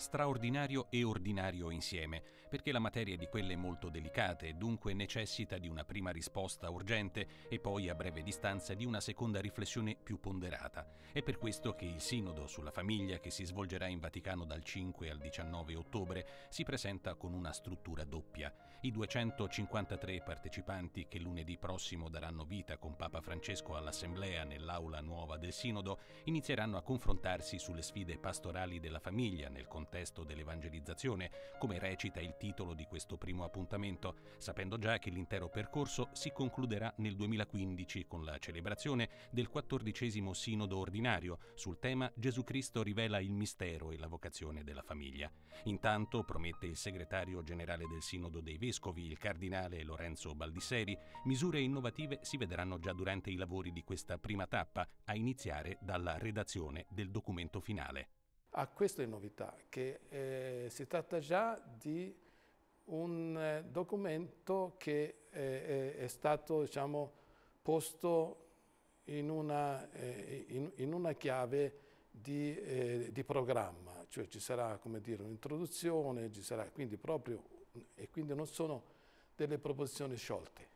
straordinario e ordinario insieme, perché la materia di quelle molto delicate e dunque necessita di una prima risposta urgente e poi a breve distanza di una seconda riflessione più ponderata. È per questo che il Sinodo sulla famiglia, che si svolgerà in Vaticano dal 5 al 19 ottobre, si presenta con una struttura doppia. I 253 partecipanti che lunedì prossimo daranno vita con Papa Francesco all'Assemblea nell'aula nuova del Sinodo inizieranno a confrontarsi sulle sfide pastorali della famiglia nel contesto contesto dell'evangelizzazione, come recita il titolo di questo primo appuntamento, sapendo già che l'intero percorso si concluderà nel 2015 con la celebrazione del quattordicesimo Sinodo Ordinario sul tema Gesù Cristo rivela il mistero e la vocazione della famiglia. Intanto, promette il segretario generale del Sinodo dei Vescovi, il cardinale Lorenzo Baldisseri, misure innovative si vedranno già durante i lavori di questa prima tappa, a iniziare dalla redazione del documento finale ha ah, queste novità, che eh, si tratta già di un eh, documento che eh, è stato diciamo, posto in una, eh, in, in una chiave di, eh, di, programma, cioè ci sarà un'introduzione, ci sarà quindi proprio, e quindi non sono delle proposizioni sciolte.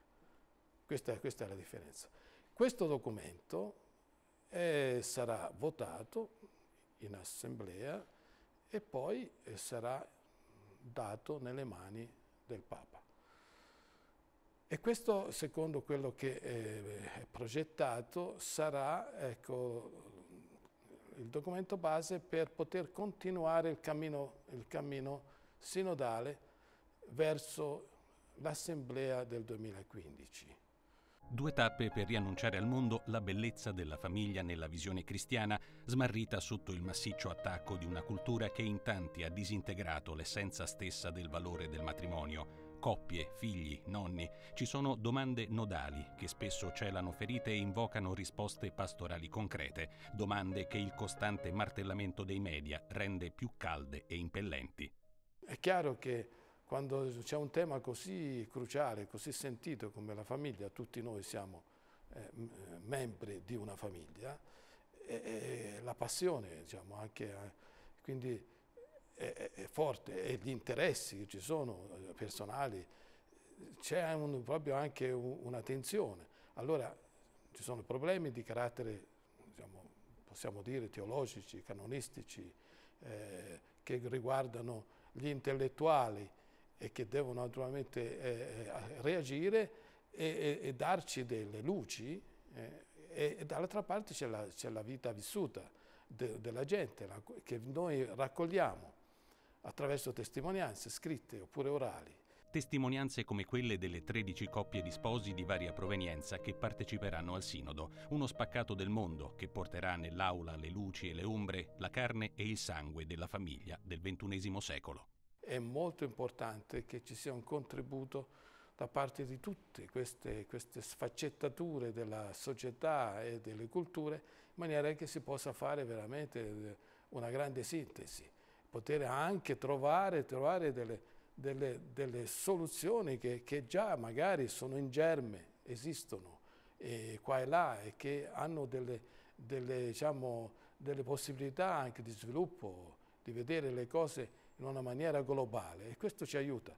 questa, questa è la differenza. Questo documento eh, sarà votato in assemblea e poi eh, sarà dato nelle mani del Papa. E questo, secondo quello che eh, è progettato, sarà ecco, il documento base per poter continuare il cammino, il cammino sinodale verso l'Assemblea del 2015. Due tappe per riannunciare al mondo la bellezza della famiglia nella visione cristiana, smarrita sotto il massiccio attacco di una cultura che in tanti ha disintegrato l'essenza stessa del valore del matrimonio. Coppie, figli, nonni, ci sono domande nodali che spesso celano ferite e invocano risposte pastorali concrete, domande che il costante martellamento dei media rende più calde e impellenti. È chiaro che quando c'è un tema così cruciale, così sentito come la famiglia, tutti noi siamo eh, eh membri di una famiglia, e, e la passione, diciamo, anche, eh, quindi è, è, forte, e gli interessi che ci sono eh, personali, c'è un, proprio anche un, una tensione. Allora ci sono problemi di carattere, diciamo, possiamo dire, teologici, canonistici, eh, che riguardano gli intellettuali, e che devono naturalmente eh, eh, reagire e, e, e, darci delle luci eh, e, e dall'altra parte c'è la, la, vita vissuta de, della gente la, che noi raccogliamo attraverso testimonianze scritte oppure orali. Testimonianze come quelle delle 13 coppie di sposi di varia provenienza che parteciperanno al sinodo, uno spaccato del mondo che porterà nell'aula le luci e le ombre, la carne e il sangue della famiglia del XXI secolo è molto importante che ci sia un contributo da parte di tutte queste, queste sfaccettature della società e delle culture in maniera che si possa fare veramente eh, una grande sintesi, poter anche trovare, trovare delle, delle, delle, soluzioni che, che già magari sono in germe, esistono, e qua e là e che hanno delle, delle, diciamo, delle, possibilità anche di sviluppo di vedere le cose in una maniera globale e questo ci aiuta.